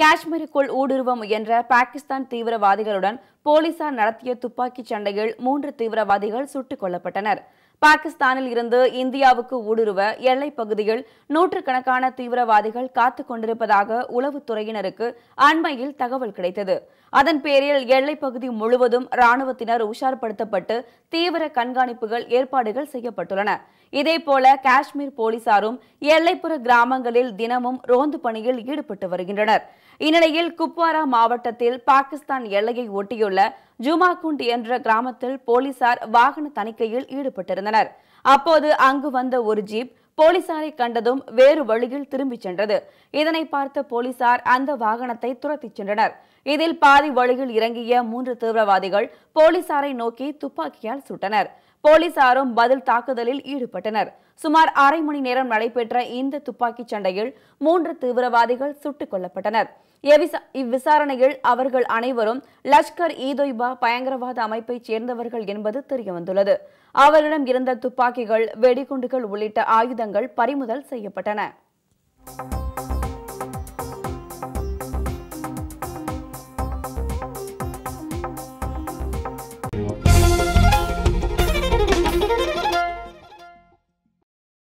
காஷ்மீருக்குள் ஊடுருவ முயன்ற பாகிஸ்தான் தீவிரவாதிகளுடன் போலீசார் நடத்திய துப்பாக்கிச் சண்டையில் மூன்று தீவிரவாதிகள் சுட்டுக் கொல்லப்பட்டனர் பாகிஸ்தானில் இருந்து இந்தியாவுக்கு ஊடுருவ எல்லைப் பகுதியில் நூற்றுக்கணக்கான தீவிரவாதிகள் காத்துக் கொண்டிருப்பதாக உளவுத்துறையினருக்கு அண்மையில் தகவல் கிடைத்தது அதன் பேரில் எல்லைப் பகுதி முழுவதும் ராணுவத்தினர் உஷார்படுத்தப்பட்டு தீவிர கண்காணிப்புகள் ஏற்பாடுகள் செய்யப்பட்டுள்ளன இதேபோல காஷ்மீர் போலீசாரும் எல்லைப்புற கிராமங்களில் தினமும் ரோந்து பணியில் ஈடுபட்டு வருகின்றனர் இந்நிலையில் குப்வாரா மாவட்டத்தில் பாகிஸ்தான் எல்லையை ஒட்டியுள்ள ஜுமாகுண்ட் என்ற கிராமத்தில் போலீசார் வாகன தணிக்கையில் ஈடுபட்டிருந்தனர் கொண்டிருந்தனர் அப்போது அங்கு வந்த ஒரு ஜீப் போலீசாரை கண்டதும் வேறு வழியில் திரும்பிச் சென்றது இதனை பார்த்த போலீசார் அந்த வாகனத்தை துரத்திச் சென்றனர் இதில் பாதி வழியில் இறங்கிய மூன்று தீவிரவாதிகள் போலீசாரை நோக்கி துப்பாக்கியால் சுட்டனர் போலீசாரும் பதில் தாக்குதலில் ஈடுபட்டனர் சுமார் அரை மணி நேரம் நடைபெற்ற இந்த துப்பாக்கிச் சண்டையில் மூன்று தீவிரவாதிகள் சுட்டுக் கொல்லப்பட்டனர் இவ்விசாரணையில் அவர்கள் அனைவரும் லஷ்கர் இ தொய்பா பயங்கரவாத அமைப்பைச் சேர்ந்தவர்கள் என்பது தெரியவந்துள்ளது அவரிடம் இருந்த துப்பாக்கிகள் வெடிகுண்டுகள் உள்ளிட்ட ஆயுதங்கள் பறிமுதல் செய்யப்பட்டன